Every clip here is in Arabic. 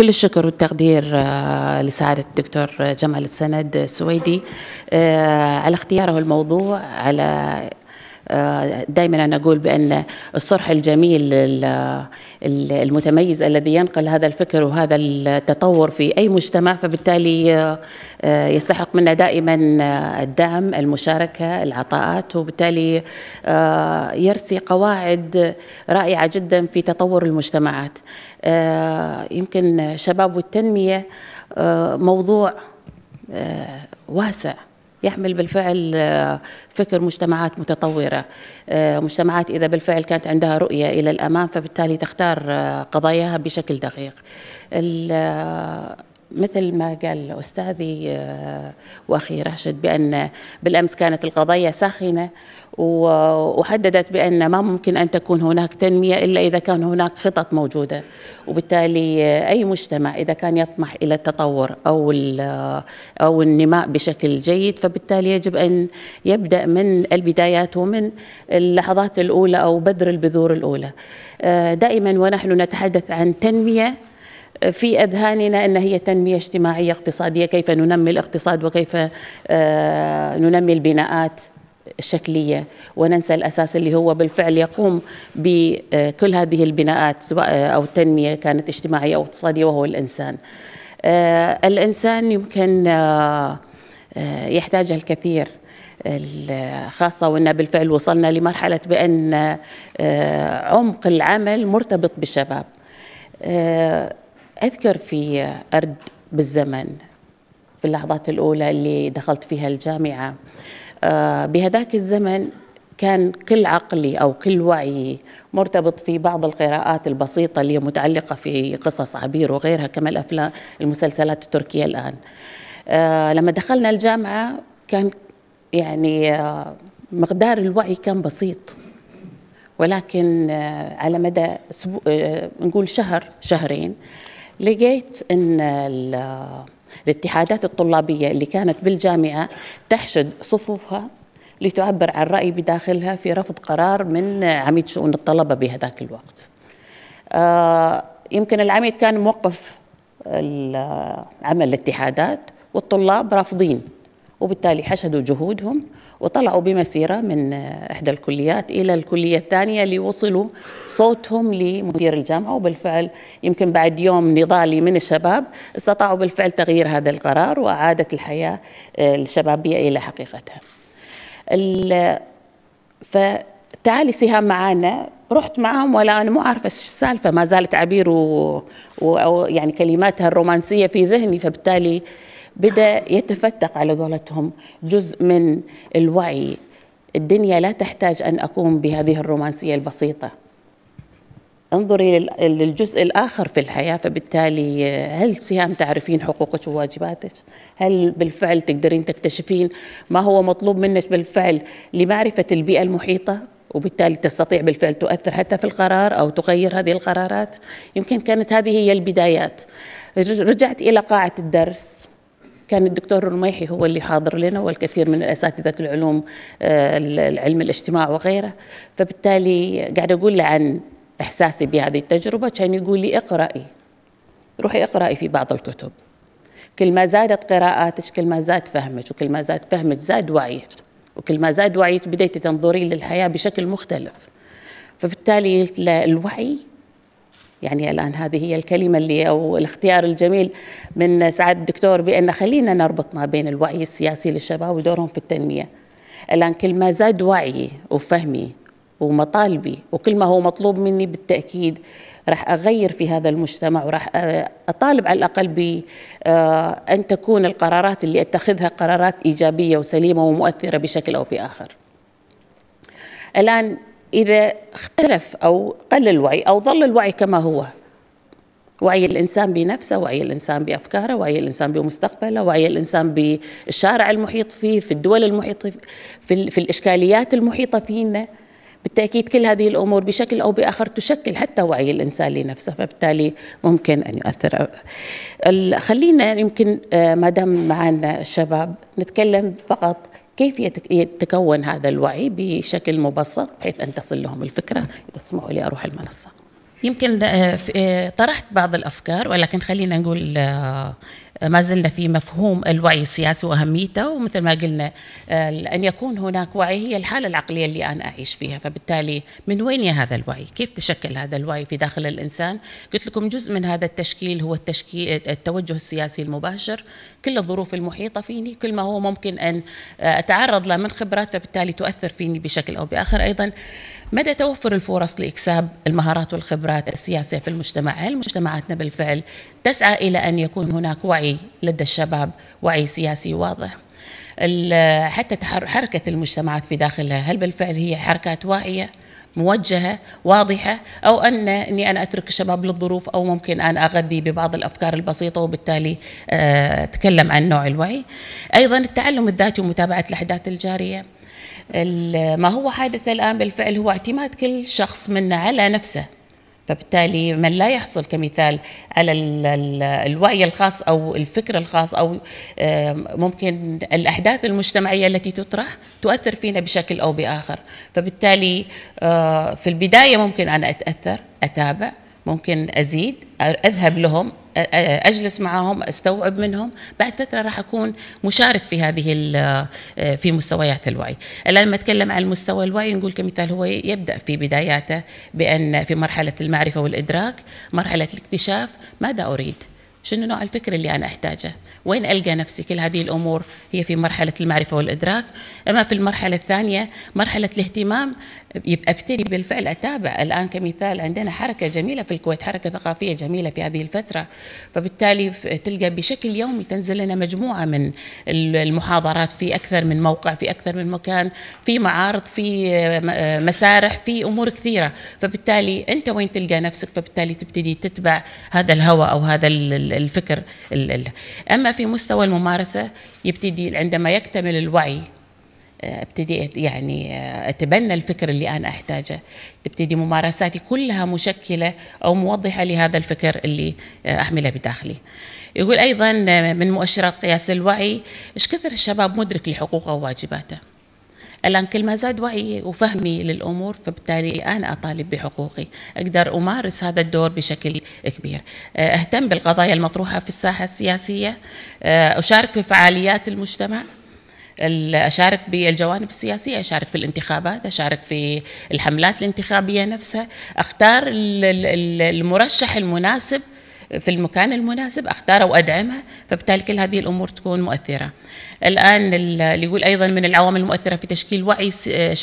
كل الشكر والتقدير آه، لسعادة الدكتور جمال السند السويدي آه، على اختياره الموضوع على آه، دائما انا اقول بان الصرح الجميل المتميز الذي ينقل هذا الفكر وهذا التطور في اي مجتمع فبالتالي آه، آه، يستحق منا دائما الدعم المشاركه العطاءات وبالتالي يرسي قواعد رائعه جدا في تطور المجتمعات يمكن شباب والتنميه موضوع واسع يحمل بالفعل آه، فكر مجتمعات متطورة آه، مجتمعات إذا بالفعل كانت عندها رؤية إلى الأمام فبالتالي تختار آه، قضاياها بشكل دقيق مثل ما قال أستاذي آه، وأخي راشد بأن بالأمس كانت القضايا ساخنة وحددت بأن ما ممكن أن تكون هناك تنمية إلا إذا كان هناك خطط موجودة وبالتالي آه، أي مجتمع إذا كان يطمح إلى التطور أو, آه، أو النماء بشكل جيد فبالتالي يجب أن يبدأ من البدايات ومن اللحظات الأولى أو بدر البذور الأولى دائما ونحن نتحدث عن تنمية في أذهاننا أن هي تنمية اجتماعية اقتصادية كيف ننمي الاقتصاد وكيف آه، ننمي البناءات الشكليه وننسى الاساس اللي هو بالفعل يقوم بكل هذه البناءات سواء آه، او التنميه كانت اجتماعيه او اقتصاديه وهو الانسان. آه، الانسان يمكن يحتاجها الكثير خاصة وأن بالفعل وصلنا لمرحلة بأن عمق العمل مرتبط بالشباب أذكر في أرد بالزمن في اللحظات الأولى اللي دخلت فيها الجامعة آه، بهذاك الزمن كان كل عقلي أو كل وعيي مرتبط في بعض القراءات البسيطة اللي متعلقة في قصص عبير وغيرها كما الأفلام المسلسلات التركية الآن آه، لما دخلنا الجامعة كان يعني آه، مقدار الوعي كان بسيط ولكن على مدى نقول شهر شهرين لقيت ان الاتحادات الطلابيه اللي كانت بالجامعه تحشد صفوفها لتعبر عن رأي بداخلها في رفض قرار من عميد شؤون الطلبة بهذاك الوقت آه يمكن العميد كان موقف عمل الاتحادات والطلاب رافضين وبالتالي حشدوا جهودهم وطلعوا بمسيرة من إحدى الكليات إلى الكلية الثانية ليوصلوا صوتهم لمدير الجامعة وبالفعل يمكن بعد يوم نضالي من الشباب استطاعوا بالفعل تغيير هذا القرار وأعادة الحياة آه، الشبابية إلى حقيقتها فتعالي سهام معانا رحت معهم ولا انا مو عارفه ايش السالفه ما زالت عبير و... و... يعني كلماتها الرومانسيه في ذهني فبالتالي بدا يتفتق على قولتهم جزء من الوعي الدنيا لا تحتاج ان اقوم بهذه الرومانسيه البسيطه انظري للجزء الآخر في الحياة فبالتالي هل سهام تعرفين حقوقك وواجباتك هل بالفعل تقدرين تكتشفين ما هو مطلوب منك بالفعل لمعرفة البيئة المحيطة وبالتالي تستطيع بالفعل تؤثر حتى في القرار أو تغير هذه القرارات يمكن كانت هذه هي البدايات رجعت إلى قاعة الدرس كان الدكتور رميحي هو اللي حاضر لنا والكثير من الاساتذه العلوم آه، العلم الاجتماع وغيره فبالتالي قاعد اقول له عن احساسي بهذه التجربه كان يقول لي اقراي روحي اقراي في بعض الكتب كل ما زادت قراءاتك كل ما زاد فهمك وكل ما زاد فهمك زاد وعيك وكل ما زاد وعيك بديتي تنظرين للحياه بشكل مختلف فبالتالي قلت له الوعي يعني الآن هذه هي الكلمة اللي أو الاختيار الجميل من سعادة الدكتور بأن خلينا نربط ما بين الوعي السياسي للشباب ودورهم في التنمية الآن كل ما زاد وعيي وفهمي ومطالبي وكل ما هو مطلوب مني بالتأكيد راح أغير في هذا المجتمع وراح أطالب على الأقل ب ان تكون القرارات اللي أتخذها قرارات إيجابية وسليمة ومؤثرة بشكل أو بآخر الآن إذا اختلف أو قل الوعي أو ظل الوعي كما هو وعي الإنسان بنفسه وعي الإنسان بأفكاره وعي الإنسان بمستقبله وعي الإنسان بالشارع المحيط فيه في الدول المحيطة في, في الإشكاليات المحيطة فينا بالتأكيد كل هذه الأمور بشكل أو بآخر تشكل حتى وعي الإنسان لنفسه فبالتالي ممكن أن يؤثر خلينا يمكن آه، ما دام معنا الشباب نتكلم فقط كيف يتكون هذا الوعي بشكل مبسط بحيث أن تصل لهم الفكرة اسمحوا لي أروح المنصة يمكن آه، آه، طرحت بعض الافكار ولكن خلينا نقول آه، ما زلنا في مفهوم الوعي السياسي واهميته ومثل ما قلنا آه، ان يكون هناك وعي هي الحاله العقليه اللي انا اعيش فيها فبالتالي من وين يا هذا الوعي؟ كيف تشكل هذا الوعي في داخل الانسان؟ قلت لكم جزء من هذا التشكيل هو التشكيل التوجه السياسي المباشر كل الظروف المحيطه فيني كل ما هو ممكن ان آه، اتعرض له من خبرات فبالتالي تؤثر فيني بشكل او باخر ايضا مدى توفر الفرص لاكساب المهارات والخبرات السياسيه في المجتمع هل مجتمعاتنا بالفعل تسعى الى ان يكون هناك وعي وعي لدى الشباب وعي سياسي واضح حتى حركة المجتمعات في داخلها هل بالفعل هي حركات واعية موجهة واضحة أو أن أني أنا أترك الشباب للظروف أو ممكن أن أغذي ببعض الأفكار البسيطة وبالتالي آه، أتكلم عن نوع الوعي أيضا التعلم الذاتي ومتابعة الأحداث الجارية ما هو حادث الآن بالفعل هو اعتماد كل شخص منا على نفسه فبالتالي من لا يحصل كمثال على الوعي الخاص او الفكر الخاص او ممكن الاحداث المجتمعيه التي تطرح تؤثر فينا بشكل او باخر فبالتالي في البدايه ممكن انا اتاثر اتابع ممكن ازيد اذهب لهم اجلس معهم استوعب منهم بعد فتره راح اكون مشارك في هذه في مستويات الوعي الان لما اتكلم عن مستوى الوعي نقول كمثال هو يبدا في بداياته بان في مرحله المعرفه والادراك مرحله الاكتشاف ماذا اريد شنو نوع الفكر اللي أنا أحتاجه وين ألقى نفسي كل هذه الأمور هي في مرحلة المعرفة والإدراك أما في المرحلة الثانية مرحلة الاهتمام أبتدي بالفعل أتابع الآن كمثال عندنا حركة جميلة في الكويت حركة ثقافية جميلة في هذه الفترة فبالتالي تلقى بشكل يومي تنزل لنا مجموعة من المحاضرات في أكثر من موقع في أكثر من مكان في معارض في آه، آه، مسارح في أمور كثيرة فبالتالي أنت وين تلقى نفسك فبالتالي تبتدي تتبع هذا الهوى أو هذا الفكر أما في مستوى الممارسة يبتدي عندما يكتمل الوعي آه، ابتدي يعني آه، اتبنى الفكر اللي انا احتاجه تبتدي ممارساتي كلها مشكله او موضحه لهذا الفكر اللي آه، احمله بداخلي يقول ايضا من مؤشرات قياس الوعي ايش كثر الشباب مدرك لحقوقه وواجباته الآن كل ما زاد وعيي وفهمي للأمور فبالتالي أنا أطالب بحقوقي أقدر أمارس هذا الدور بشكل كبير آه، أهتم بالقضايا المطروحة في الساحة السياسية آه، أشارك في فعاليات المجتمع اشارك بالجوانب السياسيه اشارك في الانتخابات اشارك في الحملات الانتخابيه نفسها اختار المرشح المناسب في المكان المناسب اختارها وادعمها فبالتالي كل هذه الامور تكون مؤثره. الان اللي يقول ايضا من العوامل المؤثره في تشكيل وعي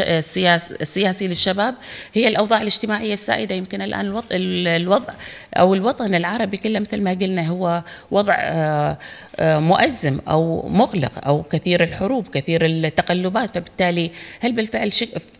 السياسي للشباب هي الاوضاع الاجتماعيه السائده يمكن الان الوضع, الوضع او الوطن العربي كله مثل ما قلنا هو وضع آه، آه، مؤزم او مغلق او كثير الحروب كثير التقلبات فبالتالي هل بالفعل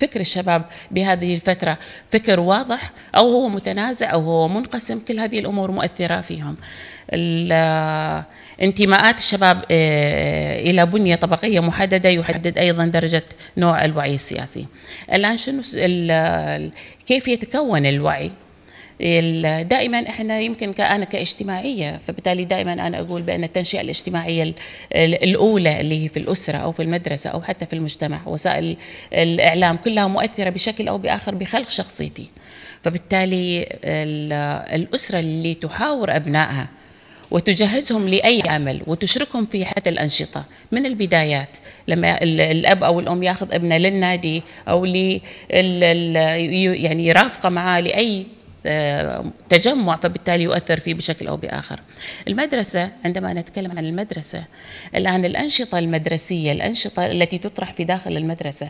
فكر الشباب بهذه الفتره فكر واضح او هو متنازع او هو منقسم كل هذه الامور مؤثره متأثرة فيهم انتماءات الشباب آه، آه، إلى بنية طبقية محددة يحدد أيضا درجة نوع الوعي السياسي الآن شنو كيف يتكون الوعي دائما احنا يمكن انا كاجتماعيه فبالتالي دائما انا اقول بان التنشئه الاجتماعيه الاولى اللي هي في الاسره او في المدرسه او حتى في المجتمع وسائل الاعلام كلها مؤثره بشكل او باخر بخلق شخصيتي. فبالتالي الأسرة اللي تحاور أبنائها وتجهزهم لأي عمل وتشركهم في حتى الأنشطة من البدايات لما الأب أو الأم ياخذ ابنه للنادي أو يعني يرافقه معاه لأي آه، تجمع فبالتالي يؤثر فيه بشكل أو بآخر المدرسة عندما نتكلم عن المدرسة الآن الأنشطة المدرسية الأنشطة التي تطرح في داخل المدرسة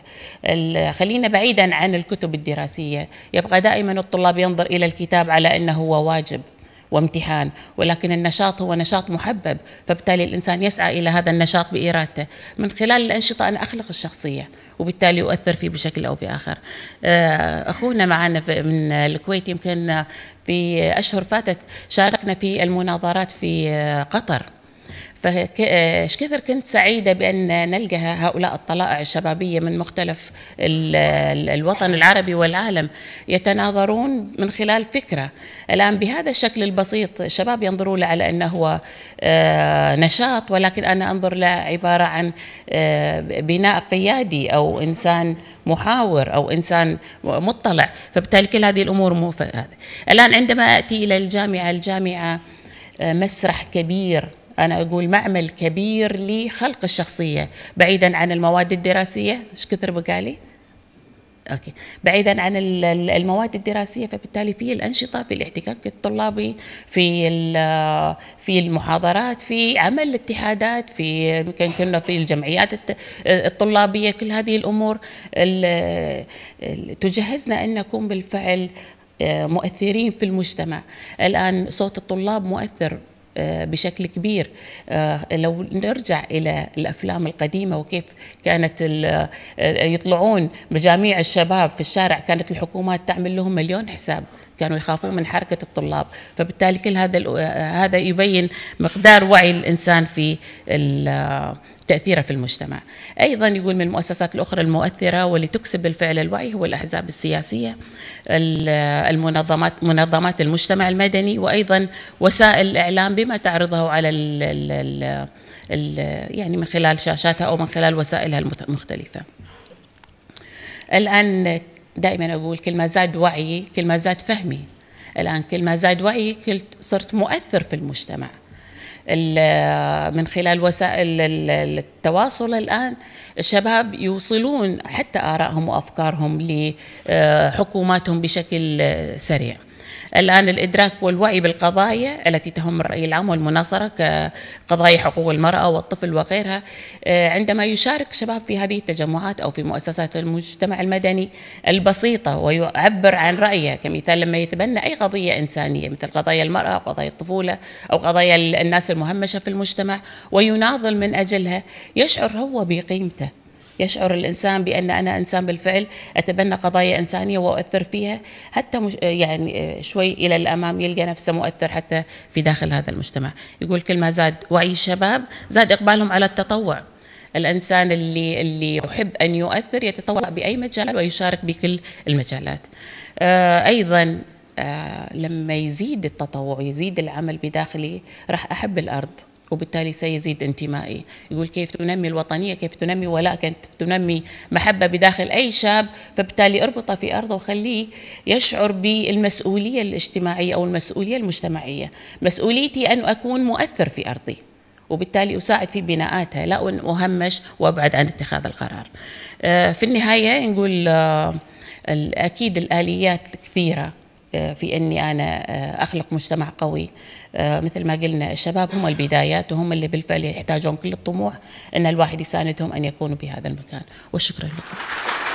خلينا بعيدا عن الكتب الدراسية يبقى دائما الطلاب ينظر إلى الكتاب على أنه هو واجب وامتحان ولكن النشاط هو نشاط محبب فبالتالي الإنسان يسعى إلى هذا النشاط بإرادته من خلال الأنشطة أنا أخلق الشخصية وبالتالي أؤثر فيه بشكل أو بآخر آه، أخونا معنا من الكويت يمكن في أشهر فاتت شاركنا في المناظرات في قطر فايش آه، كثر كنت سعيده بان نلقى هؤلاء الطلائع الشبابيه من مختلف الوطن العربي والعالم يتناظرون من خلال فكره الان بهذا الشكل البسيط الشباب ينظروا له على انه هو آه، نشاط ولكن انا انظر له عباره عن آه، بناء قيادي او انسان محاور او انسان مطلع فبالتالي كل هذه الامور مو الان عندما اتي الى الجامعه الجامعه مسرح كبير أنا أقول معمل كبير لخلق الشخصية بعيدا عن المواد الدراسية إيش كثر بقالي؟ اوكي بعيدا عن المواد الدراسيه فبالتالي في الانشطه في الاحتكاك الطلابي في في المحاضرات في عمل الاتحادات في يمكن كنا في الجمعيات الطلابيه كل هذه الامور تجهزنا ان نكون بالفعل آه، مؤثرين في المجتمع الان صوت الطلاب مؤثر آه، بشكل كبير آه، لو نرجع إلى الأفلام القديمة وكيف كانت آه، يطلعون مجاميع الشباب في الشارع كانت الحكومات تعمل لهم مليون حساب كانوا يخافون من حركة الطلاب فبالتالي كل هذا هذا يبين مقدار وعي الإنسان في تأثيرها في المجتمع أيضا يقول من المؤسسات الأخرى المؤثرة واللي تكسب بالفعل الوعي هو الأحزاب السياسية المنظمات منظمات المجتمع المدني وأيضا وسائل الإعلام بما تعرضه على الـ الـ الـ الـ يعني من خلال شاشاتها أو من خلال وسائلها المختلفة الآن دائما أقول كل ما زاد وعيي كل ما زاد فهمي الآن كل ما زاد وعيي صرت مؤثر في المجتمع من خلال وسائل التواصل الآن الشباب يوصلون حتى آرائهم وأفكارهم لحكوماتهم بشكل سريع الآن الإدراك والوعي بالقضايا التي تهم الرأي العام والمناصرة كقضايا حقوق المرأة والطفل وغيرها آه، عندما يشارك شباب في هذه التجمعات أو في مؤسسات المجتمع المدني البسيطة ويعبر عن رأيه كمثال لما يتبنى أي قضية إنسانية مثل قضايا المرأة أو قضايا الطفولة أو قضايا الناس المهمشة في المجتمع ويناضل من أجلها يشعر هو بقيمته يشعر الإنسان بأن أنا إنسان بالفعل أتبنى قضايا إنسانية وأؤثر فيها حتى مش يعني شوي إلى الأمام يلقى نفسه مؤثر حتى في داخل هذا المجتمع يقول كل ما زاد وعي الشباب زاد إقبالهم على التطوع الانسان اللي اللي يحب ان يؤثر يتطوع باي مجال ويشارك بكل المجالات. آه، ايضا آه، لما يزيد التطوع يزيد العمل بداخلي راح احب الارض وبالتالي سيزيد انتمائي يقول كيف تنمي الوطنية كيف تنمي ولاء كيف تنمي محبة بداخل أي شاب فبالتالي اربطه في أرضه وخليه يشعر بالمسؤولية الاجتماعية أو المسؤولية المجتمعية مسؤوليتي أن أكون مؤثر في أرضي وبالتالي أساعد في بناءاتها لا أن أهمش وأبعد عن اتخاذ القرار آه، في النهاية نقول آه، أكيد الآليات كثيرة آه، في اني انا آه، اخلق مجتمع قوي آه، مثل ما قلنا الشباب هم البدايات وهم اللي بالفعل يحتاجون كل الطموح ان الواحد يساندهم ان يكونوا بهذا المكان والشكر لكم